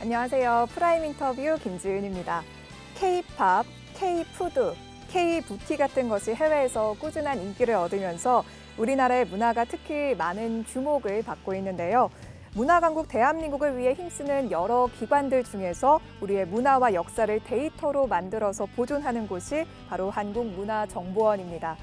안녕하세요. 프라임 인터뷰 김지은입니다. K-팝, K-푸드, K-뷰티 같은 것이 해외에서 꾸준한 인기를 얻으면서 우리나라의 문화가 특히 많은 주목을 받고 있는데요. 문화강국 대한민국을 위해 힘쓰는 여러 기관들 중에서 우리의 문화와 역사를 데이터로 만들어서 보존하는 곳이 바로 한국문화정보원입니다.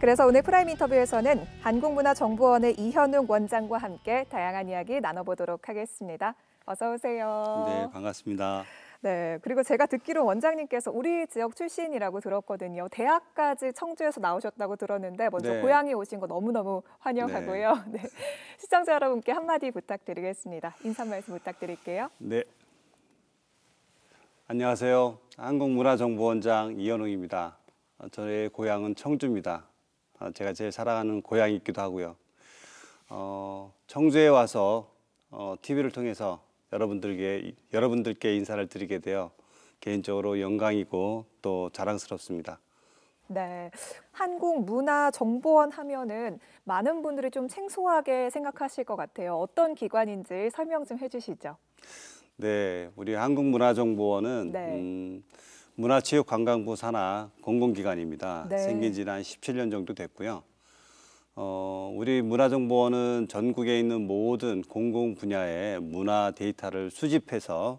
그래서 오늘 프라임 인터뷰에서는 한국문화정보원의 이현웅 원장과 함께 다양한 이야기 나눠보도록 하겠습니다. 어서 오세요. 네, 반갑습니다. 네, 그리고 제가 듣기로 원장님께서 우리 지역 출신이라고 들었거든요. 대학까지 청주에서 나오셨다고 들었는데 먼저 네. 고향에 오신 거 너무너무 환영하고요. 네. 네. 시청자 여러분께 한마디 부탁드리겠습니다. 인사 말씀 부탁드릴게요. 네. 안녕하세요. 한국문화정보원장 이현웅입니다. 어, 저의 고향은 청주입니다. 어, 제가 제일 사랑하는 고향이기도 하고요. 어, 청주에 와서 어, TV를 통해서 여러분들께 여러분들께 인사를 드리게 되어 개인적으로 영광이고 또 자랑스럽습니다. 네. 한국문화정보원 하면은 많은 분들이 좀 생소하게 생각하실 것 같아요. 어떤 기관인지 설명 좀 해주시죠. 네. 우리 한국문화정보원은 네. 음, 문화체육관광부 산하 공공기관입니다. 네. 생긴 지는 한 17년 정도 됐고요. 어, 우리 문화정보원은 전국에 있는 모든 공공 분야의 문화 데이터를 수집해서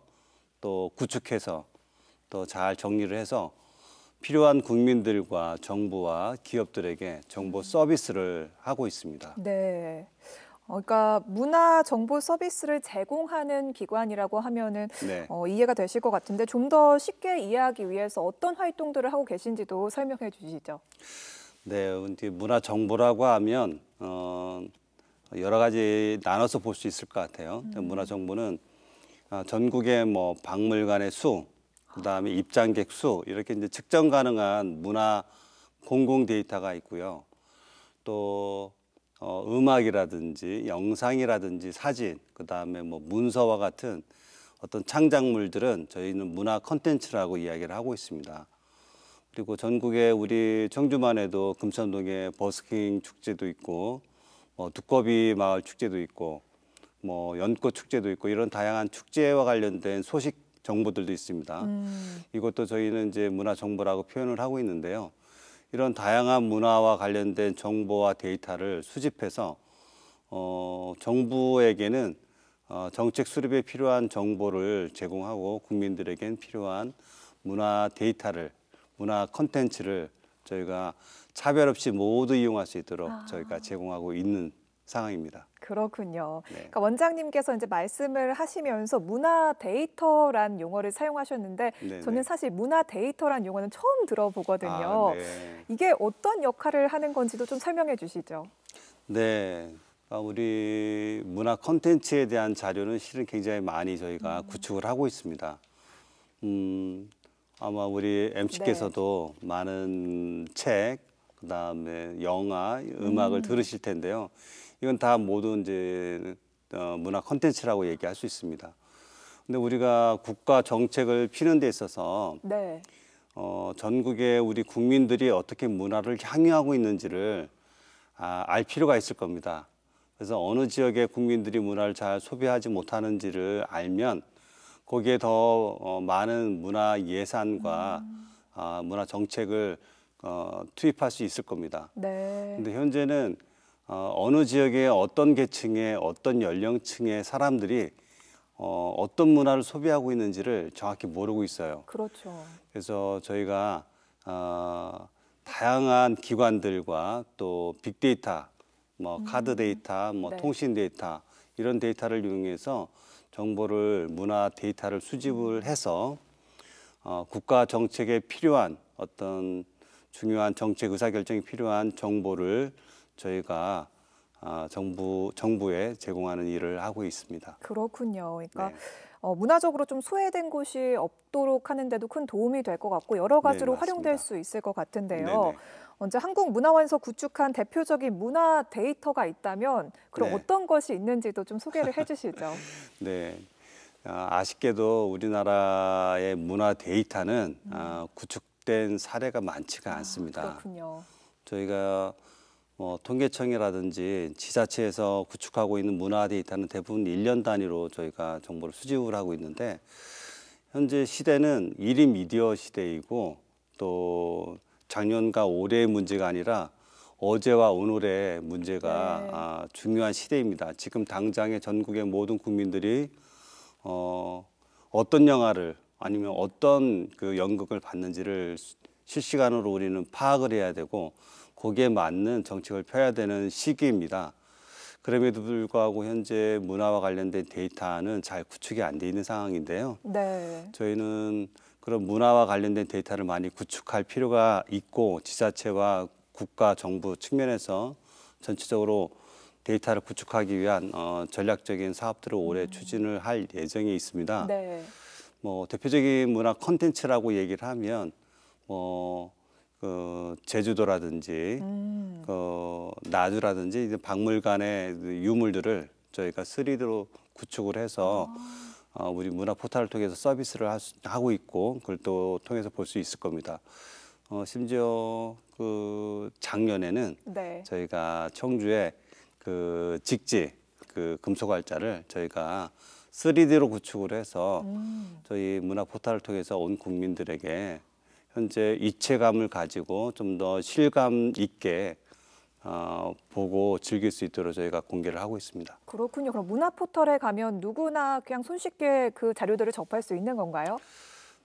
또 구축해서 또 잘 정리를 해서 필요한 국민들과 정부와 기업들에게 정보 서비스를 하고 있습니다. 네. 어, 그러니까 문화 정보 서비스를 제공하는 기관이라고 하면은 네. 어, 이해가 되실 것 같은데 좀 더 쉽게 이해하기 위해서 어떤 활동들을 하고 계신지도 설명해 주시죠. 네, 문화 정보라고 하면 어, 여러 가지 나눠서 볼 수 있을 것 같아요. 음. 문화 정보는 아, 전국의 뭐 박물관의 수, 그다음에 입장객 수 이렇게 이제 측정 가능한 문화 공공 데이터가 있고요. 또 어, 음악이라든지 영상이라든지 사진, 그다음에 뭐 문서와 같은 어떤 창작물들은 저희는 문화 컨텐츠라고 이야기를 하고 있습니다. 그리고 전국에 우리 청주만 해도 금천동에 버스킹 축제도 있고 뭐 두꺼비 마을 축제도 있고 뭐 연꽃 축제도 있고 이런 다양한 축제와 관련된 소식 정보들도 있습니다. 음. 이것도 저희는 이제 문화 정보라고 표현을 하고 있는데요. 이런 다양한 문화와 관련된 정보와 데이터를 수집해서 어, 정부에게는 어, 정책 수립에 필요한 정보를 제공하고 국민들에겐 필요한 문화 데이터를 문화 콘텐츠를 저희가 차별 없이 모두 이용할 수 있도록 아. 저희가 제공하고 있는 상황입니다. 그렇군요. 네. 그러니까 원장님께서 이제 말씀을 하시면서 문화 데이터란 용어를 사용하셨는데 네네. 저는 네. 사실 문화 데이터란 용어는 처음 들어보거든요. 아, 네. 이게 어떤 역할을 하는 건지도 좀 설명해 주시죠. 네. 아, 우리 문화 콘텐츠에 대한 자료는 실은 굉장히 많이 저희가 음. 구축을 하고 있습니다. 음, 아마 우리 MC께서도 네. 많은 책, 그다음에 영화, 음악을 음. 들으실 텐데요. 이건 다 모두 이제 어, 문화 콘텐츠라고 얘기할 수 있습니다. 근데 우리가 국가 정책을 피는 데 있어서 네. 어, 전국의 우리 국민들이 어떻게 문화를 향유하고 있는지를 아, 알 필요가 있을 겁니다. 그래서 어느 지역의 국민들이 문화를 잘 소비하지 못하는지를 알면 거기에 더 어, 많은 문화 예산과 음. 아, 문화 정책을 어, 투입할 수 있을 겁니다. 네. 근데 현재는 어, 느 지역의 어떤 계층의 어떤 연령층의 사람들이 어, 떤 문화를 소비하고 있는지를 정확히 모르고 있어요. 그렇죠. 그래서 저희가 어, 다양한 기관들과 또 빅데이터, 뭐 카드 음. 데이터, 뭐 네. 통신 데이터 이런 데이터를 이용해서 정보를 문화 데이터를 수집을 해서 어, 국가 정책에 필요한 어떤 중요한 정책 의사결정이 필요한 정보를 저희가 어, 정부 정부에 제공하는 일을 하고 있습니다. 그렇군요. 그러니까 네. 어, 문화적으로 좀 소외된 곳이 없도록 하는데도 큰 도움이 될 것 같고 여러 가지로 네, 활용될 수 있을 것 같은데요. 네네. 먼저 한국 문화원서 구축한 대표적인 문화 데이터가 있다면 그럼 네. 어떤 것이 있는지도 좀 소개를 해주시죠. 네. 아, 아쉽게도 우리나라의 문화 데이터는 아, 음. 구축된 사례가 많지가 아, 않습니다. 아, 그렇군요. 저희가 뭐 통계청이라든지 지자체에서 구축하고 있는 문화 데이터는 대부분 일년 단위로 저희가 정보를 수집을 하고 있는데 현재 시대는 일인 미디어 시대이고 또 작년과 올해의 문제가 아니라 어제와 오늘의 문제가 네. 아, 중요한 시대입니다. 지금 당장의 전국의 모든 국민들이 어, 어떤 영화를 아니면 어떤 그 연극을 봤는지를 실시간으로 우리는 파악을 해야 되고 거기에 맞는 정책을 펴야 되는 시기입니다. 그럼에도 불구하고 현재 문화와 관련된 데이터는 잘 구축이 안 돼 있는 상황인데요. 네. 저희는 그런 문화와 관련된 데이터를 많이 구축할 필요가 있고 지자체와 국가 정부 측면에서 전체적으로 데이터를 구축하기 위한 어, 전략적인 사업들을 올해 음. 추진을 할예정에 있습니다. 네. 뭐 대표적인 문화 콘텐츠라고 얘기를 하면 뭐그 제주도라든지 음. 그 나주라든지 박물관의 유물들을 저희가 3D로 구축을 해서 아. 어, 우리 문화 포털을 통해서 서비스를 하고 있고 그걸 또 통해서 볼 수 있을 겁니다. 어, 심지어 그 작년에는 네. 저희가 청주에 그 직지 그금속알자를 저희가 3D로 구축을 해서 음. 저희 문화 포털을 통해서 온 국민들에게 현재 입체감을 가지고 좀 더 실감 있게 어, 보고 즐길 수 있도록 저희가 공개를 하고 있습니다. 그렇군요. 그럼 문화 포털에 가면 누구나 그냥 손쉽게 그 자료들을 접할 수 있는 건가요?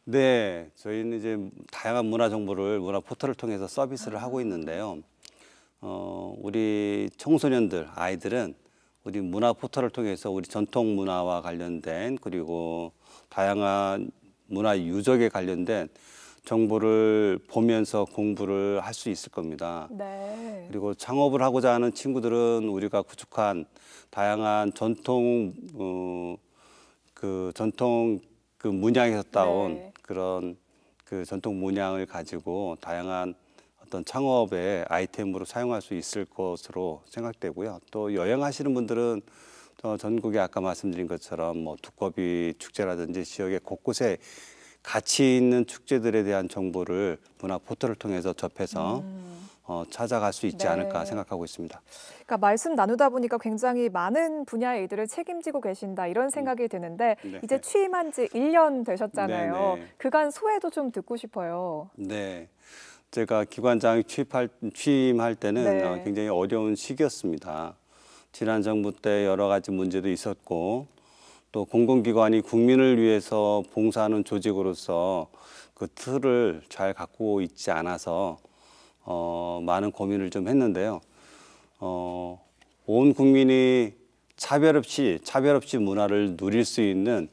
네, 저희는 이제 다양한 문화 정보를 문화 포털을 통해서 서비스를 하고 있는데요. 어, 우리 청소년들, 아이들은 우리 문화 포털을 통해서 우리 전통 문화와 관련된 그리고 다양한 문화 유적에 관련된 정보를 보면서 공부를 할 수 있을 겁니다. 네. 그리고 창업을 하고자 하는 친구들은 우리가 구축한 다양한 전통 어, 그 전통 그 문양에서 따온 네. 그런 그 전통 문양을 가지고 다양한 어떤 창업의 아이템으로 사용할 수 있을 것으로 생각되고요. 또 여행하시는 분들은 전국에 아까 말씀드린 것처럼 뭐 두꺼비 축제라든지 지역의 곳곳에 가치 있는 축제들에 대한 정보를 문화 포털을 통해서 접해서 음. 어, 찾아갈 수 있지 네. 않을까 생각하고 있습니다. 그러니까 말씀 나누다 보니까 굉장히 많은 분야의 일들을 책임지고 계신다 이런 생각이 음. 드는데 네. 이제 취임한 지 1년 되셨잖아요. 네, 네, 그간 소회도 좀 듣고 싶어요. 네. 제가 기관장 취입할, 취임할 때는 네. 어, 굉장히 어려운 시기였습니다. 지난 정부 때 여러 가지 문제도 있었고 또 공공기관이 국민을 위해서 봉사하는 조직으로서 그 틀을 잘 갖고 있지 않아서 어, 많은 고민을 좀 했는데요. 어, 온 국민이 차별 없이 차별 없이 문화를 누릴 수 있는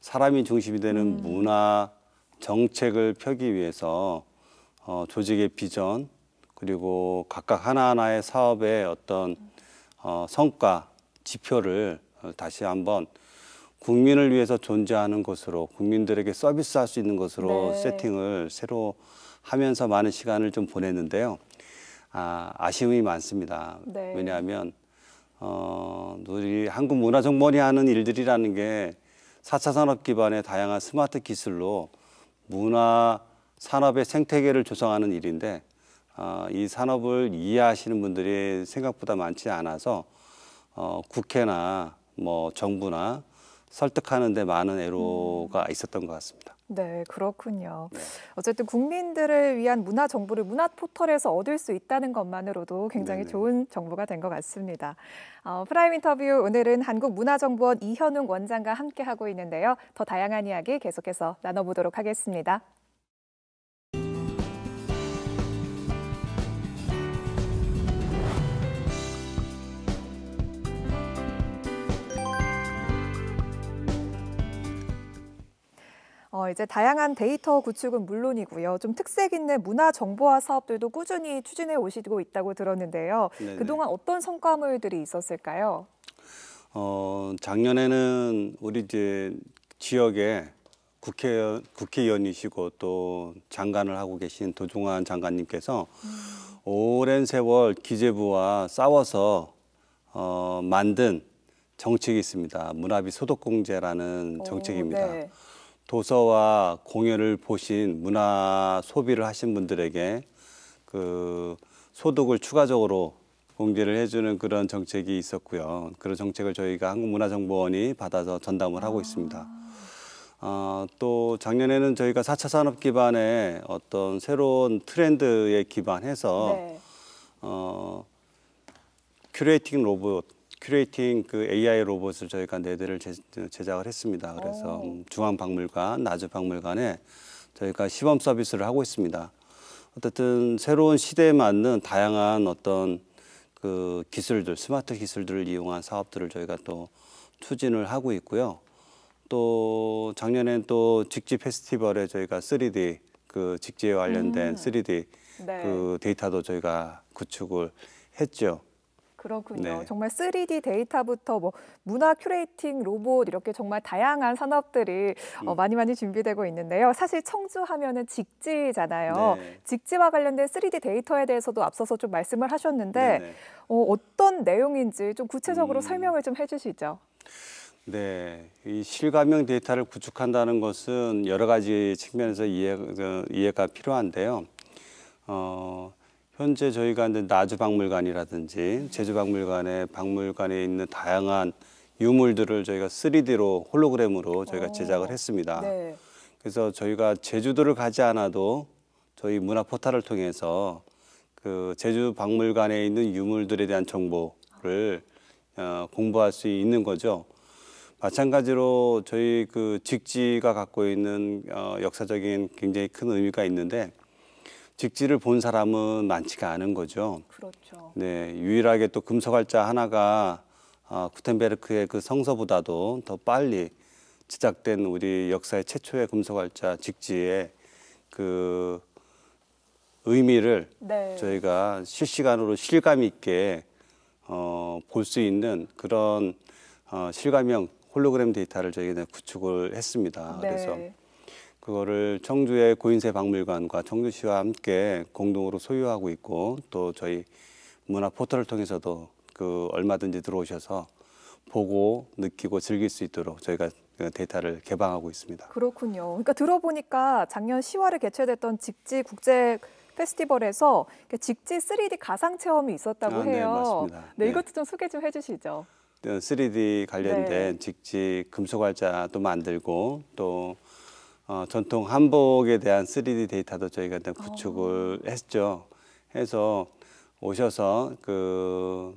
사람이 중심이 되는 음. 문화 정책을 펴기 위해서 어, 조직의 비전 그리고 각각 하나하나의 사업의 어떤 어, 성과 지표를 어, 다시 한번 국민을 위해서 존재하는 것으로 국민들에게 서비스할 수 있는 것으로 네. 세팅을 새로 하면서 많은 시간을 좀 보냈는데요. 아, 아쉬움이 많습니다. 네. 왜냐하면 어, 우리 한국 문화정보원이 하는 일들이라는 게 4차 산업 기반의 다양한 스마트 기술로 문화 산업의 생태계를 조성하는 일인데 어, 이 산업을 이해하시는 분들이 생각보다 많지 않아서 어, 국회나 뭐 정부나 설득하는 데 많은 음. 애로가 있었던 것 같습니다. 네, 그렇군요. 네. 어쨌든 국민들을 위한 문화 정보를 문화 포털에서 얻을 수 있다는 것만으로도 굉장히 네네. 좋은 정보가 된 것 같습니다. 어, 프라임 인터뷰 오늘은 한국문화정보원 이현웅 원장과 함께하고 있는데요. 더 다양한 이야기 계속해서 나눠보도록 하겠습니다. 어, 이제 다양한 데이터 구축은 물론이고요. 좀 특색 있는 문화 정보화 사업들도 꾸준히 추진해 오시고 있다고 들었는데요. 네네. 그동안 어떤 성과물들이 있었을까요? 어, 작년에는 우리 이제 지역에 국회의원, 국회의원이시고 또 장관을 하고 계신 도종환 장관님께서 음. 오랜 세월 기재부와 싸워서 어, 만든 정책이 있습니다. 문화비 소득공제라는 정책입니다. 오, 네. 도서와 공연을 보신 문화 소비를 하신 분들에게 그 소득을 추가적으로 공개를 해주는 그런 정책이 있었고요. 그런 정책을 저희가 한국문화정보원이 받아서 전담을 하고 있습니다. 어, 또 작년에는 저희가 사차 산업 기반의 어떤 새로운 트렌드에 기반해서 네. 어, 큐레이팅 로봇 큐레이팅 그 AI 로봇을 저희가 네 대를 제작을 했습니다. 그래서 오. 음, 중앙박물관, 나주박물관에 저희가 시범 서비스를 하고 있습니다. 어쨌든 새로운 시대에 맞는 다양한 어떤 그 기술들, 스마트 기술들을 이용한 사업들을 저희가 또 추진을 하고 있고요. 또 작년엔 또 직지 페스티벌에 저희가 3D 그 직지에 관련된 음. 3D 네. 그 데이터도 저희가 구축을 했죠. 그렇군요. 네. 정말 3D 데이터부터 뭐 문화 큐레이팅 로봇 이렇게 정말 다양한 산업들이 어, 음. 어, 많이 많이 준비되고 있는데요. 사실 청주 하면은 직지잖아요. 네. 직지와 관련된 3D 데이터에 대해서도 앞서서 좀 말씀을 하셨는데 어, 어떤 내용인지 좀 구체적으로 음. 설명을 좀 해주시죠. 네, 이 실감형 데이터를 구축한다는 것은 여러 가지 측면에서 이해, 어, 가 필요한데요. 어, 현재 저희가 이제 나주박물관이라든지 제주박물관의 박물관에 있는 다양한 유물들을 저희가 3D로 홀로그램으로 저희가 오. 어. 제작을 했습니다. 네. 그래서 저희가 제주도를 가지 않아도 저희 문화 포탈을 통해서 그 제주 박물관에 있는 유물들에 대한 정보를 어, 공부할 수 있는 거죠. 마찬가지로 저희 그 직지가 갖고 있는 어, 역사적인 굉장히 큰 의미가 있는데 직지를 본 사람은 많지가 않은 거죠. 그렇죠. 네, 유일하게 또 금속활자 하나가 아, 구텐베르크의 그 성서보다도 더 빨리 제작된 우리 역사의 최초의 금속활자 직지의 그 의미를 네. 저희가 실시간으로 실감 있게 어, 볼수 있는 그런 어, 실감형 홀로그램 데이터를 저희는 구축을 했습니다. 네. 그래서 그거를 청주의 고인세 박물관과 청주시와 함께 공동으로 소유하고 있고 또 저희 문화 포털을 통해서도 그 얼마든지 들어오셔서 보고 느끼고 즐길 수 있도록 저희가 데이터를 개방하고 있습니다. 그렇군요. 그러니까 들어보니까 작년 10월에 개최됐던 직지 국제 페스티벌에서 직지 3D 가상 체험이 있었다고 아, 네, 해요. 네, 맞습니다. 네, 이것도 좀 소개 좀 해주시죠. 3D 관련된 네. 직지 금속활자도 만들고 또 어, 전통 한복에 대한 3D 데이터도 저희가 일단 어. 구축을 어. 했죠. 해서 오셔서 그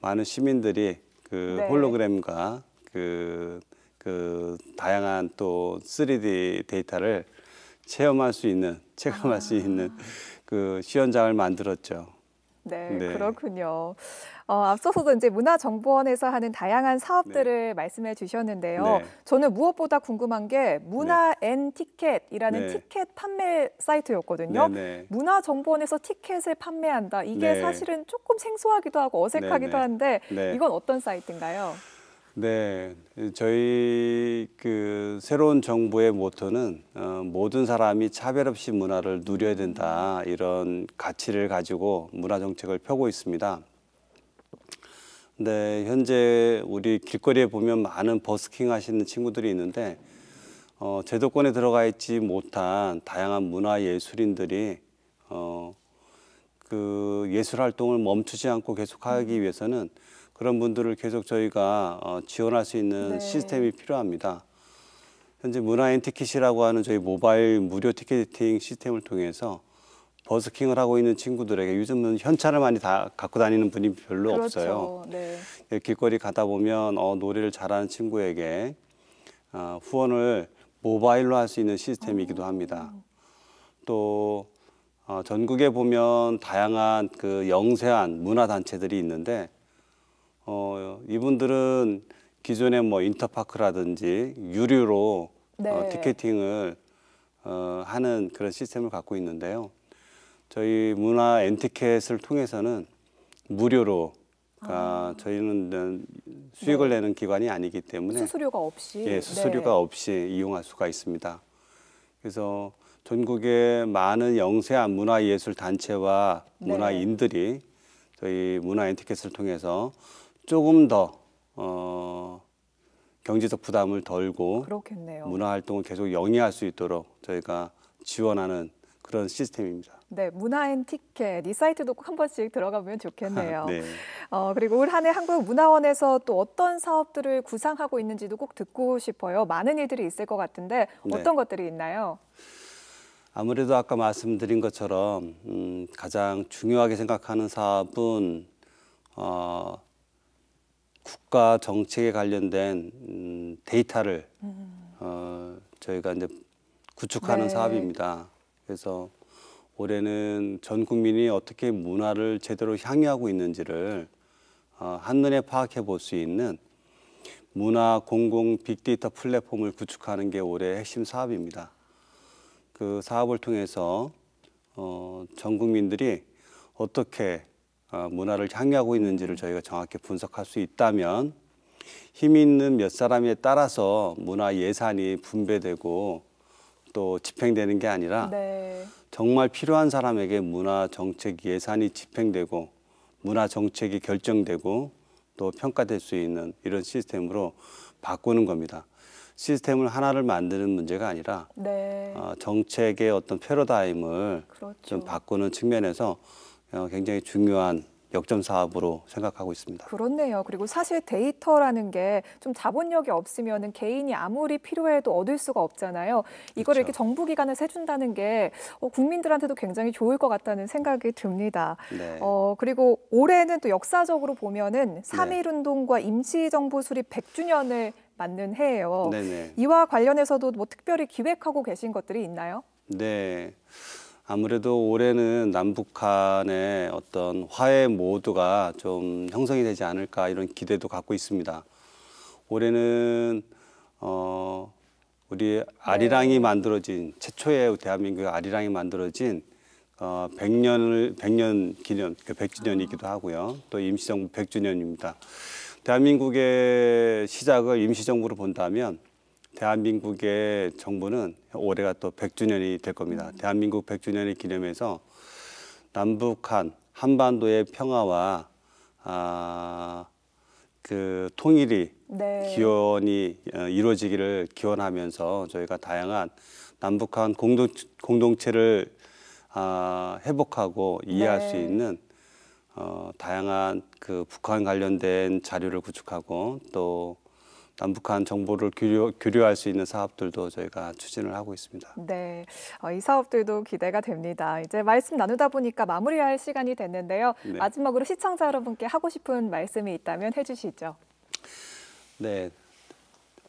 많은 시민들이 그 네. 홀로그램과 그, 그 다양한 또 3D 데이터를 체험할 수 있는, 체감할 아. 수 있는 그 시연장을 만들었죠. 네, 네, 그렇군요. 어, 앞서서도 이제 문화정보원에서 하는 다양한 사업들을 네. 말씀해 주셨는데요. 네. 저는 무엇보다 궁금한 게 문화 네. 앤 티켓이라는 네. 티켓 판매 사이트였거든요. 네, 문화정보원에서 티켓을 판매한다. 이게 사실은 조금 생소하기도 하고 어색하기도 한데 이건 어떤 사이트인가요? 네, 저희 그 새로운 정부의 모토는 어, 모든 사람이 차별 없이 문화를 누려야 된다 이런 가치를 가지고 문화 정책을 펴고 있습니다. 근 네, 현재 우리 길거리에 보면 많은 버스킹 하시는 친구들이 있는데 어, 제도권에 들어가 있지 못한 다양한 문화 예술인들이 어, 그 예술 활동을 멈추지 않고 계속하기 위해서는 그런 분들을 계속 저희가 어, 지원할 수 있는 네. 시스템이 필요합니다. 현재 문화인 티켓이라고 하는 저희 모바일 무료 티켓팅 시스템을 통해서 버스킹을 하고 있는 친구들에게 요즘은 현찰을 많이 다 갖고 다니는 분이 별로 그렇죠. 없어요. 네. 네 길거리 가다 보면 어, 노래를 잘하는 친구에게 어, 후원을 모바일로 할 수 있는 시스템이기도 아. 합니다. 또 어, 전국에 보면 다양한 그 영세한 문화 단체들이 있는데 어, 이분들은 기존에 뭐 인터파크라든지 유료로 어, 네. 어, 티켓팅을 어, 하는 그런 시스템을 갖고 있는데요. 저희 문화 엔티켓을 통해서는 무료로 아. 아. 저희는 수익을 네. 내는 기관이 아니기 때문에 수수료가 없이 예, 네. 수수료가 네. 없이 이용할 수가 있습니다. 그래서 전국의 많은 영세한 문화예술 단체와 네. 문화인들이 저희 문화 엔티켓을 통해서 조금 더 어, 경제적 부담을 덜고 그렇겠네요. 문화 활동을 계속 영위할 수 있도록 저희가 지원하는 그런 시스템입니다. 네, 문화엔 티켓 이 사이트도 꼭 한 번씩 들어가보면 좋겠네요. 네. 어, 그리고 올 한해 한국문화원에서 또 어떤 사업들을 구상하고 있는지도 꼭 듣고 싶어요. 많은 일들이 있을 것 같은데 네. 어떤 네. 것들이 있나요? 아무래도 아까 말씀드린 것처럼 음, 가장 중요하게 생각하는 사업은 어, 국가 정책에 관련된 음, 데이터를 음. 어, 저희가 이제 구축하는 네. 사업입니다. 그래서 올해는 전 국민이 어떻게 문화를 제대로 향유하고 있는지를 어, 한눈에 파악해 볼 수 있는 문화 공공 빅데이터 플랫폼을 구축하는 게올해 핵심 사업입니다. 그 사업을 통해서 어, 전 국민들이 어떻게 어, 문화를 향유하고 있는지를 저희가 정확히 분석할 수 있다면 힘이 있는 몇 사람에 따라서 문화 예산이 분배되고 또 집행되는 게 아니라 네. 정말 필요한 사람에게 문화 정책 예산이 집행되고 문화 정책이 결정되고 또 평가될 수 있는 이런 시스템으로 바꾸는 겁니다. 시스템을 하나를 만드는 문제가 아니라 네. 어, 정책의 어떤 패러다임을 그렇죠. 좀 바꾸는 측면에서 어, 굉장히 중요한 역점 사업으로 생각하고 있습니다. 그렇네요. 그리고 사실 데이터라는 게 좀 자본력이 없으면 개인이 아무리 필요해도 얻을 수가 없잖아요. 이걸 그렇죠. 이렇게 정부 기관에서 준다는게 어, 국민들한테도 굉장히 좋을 것 같다는 생각이 듭니다. 네. 어, 그리고 올해는 또 역사적으로 보면은 3.1 운동과 임시정부 수립 100주년을 맞는 해예요. 네네. 이와 관련해서도 뭐 특별히 기획하고 계신 것들이 있나요? 네. 아무래도 올해는 남북한의 어떤 화해 모두가 좀 형성이 되지 않을까 이런 기대도 갖고 있습니다. 올해는 어, 우리 아리랑이 만들어진 최초의 대한민국 아리랑이 만들어진 어, 100년을 100년 기념 그 100주년이기도 하고요. 또 임시정부 100주년입니다. 대한민국의 시작을 임시정부로 본다면 대한민국의 정부는 올해가 또 100주년이 될 겁니다. 음. 대한민국 100주년을 기념해서 남북한 한반도의 평화와 아, 그 통일이 네. 기원이 어, 이루어지기를 기원하면서 저희가 다양한 남북한 공동 공동체를 아, 회복하고 이해할 네. 수 있는 어, 다양한 그 북한 관련된 자료를 구축하고 또 남북한 정보를 교류, 교류할 수 있는 사업들도 저희가 추진을 하고 있습니다. 네, 어, 이 사업들도 기대가 됩니다. 이제 말씀 나누다 보니까 마무리할 시간이 됐는데요. 네. 마지막으로 시청자 여러분께 하고 싶은 말씀이 있다면 해주시죠. 네,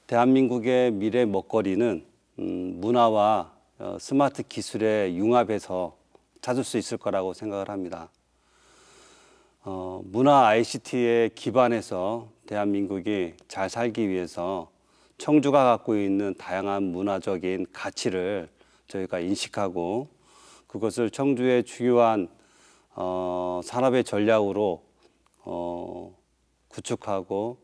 대한민국의 미래 먹거리는 음, 문화와 어, 스마트 기술의 융합에서 찾을 수 있을 거라고 생각을 합니다. 어, 문화 ICT에 기반해서 대한민국이 잘 살기 위해서 청주가 갖고 있는 다양한 문화적인 가치를 저희가 인식하고 그것을 청주의 중요한 어, 산업의 전략으로 어, 구축하고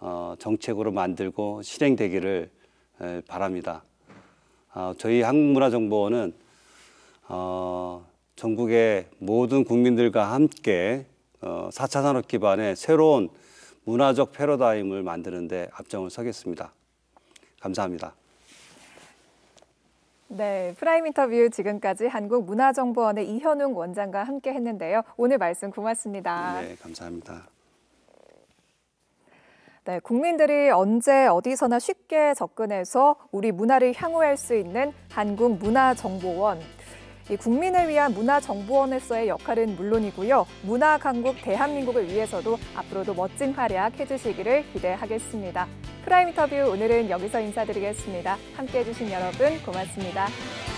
어, 정책으로 만들고 실행되기를 에, 바랍니다. 어, 저희 한국문화정보원은 어, 전국의 모든 국민들과 함께 어, 4차 산업 기반의 새로운 문화적 패러다임을 만드는데 앞장을 서겠습니다. 감사합니다. 네, 프라임 인터뷰 지금까지 한국문화정보원의 이현웅 원장과 함께 했는데요. 오늘 말씀 고맙습니다. 네, 감사합니다. 네, 국민들이 언제 어디서나 쉽게 접근해서 우리 문화를 향유할 수 있는 한국문화정보원 국민을 위한 문화정보원에서의 역할은 물론이고요. 문화 강국 대한민국을 위해서도 앞으로도 멋진 활약 해주시기를 기대하겠습니다. 프라임 인터뷰 오늘은 여기서 인사드리겠습니다. 함께해 주신 여러분 고맙습니다.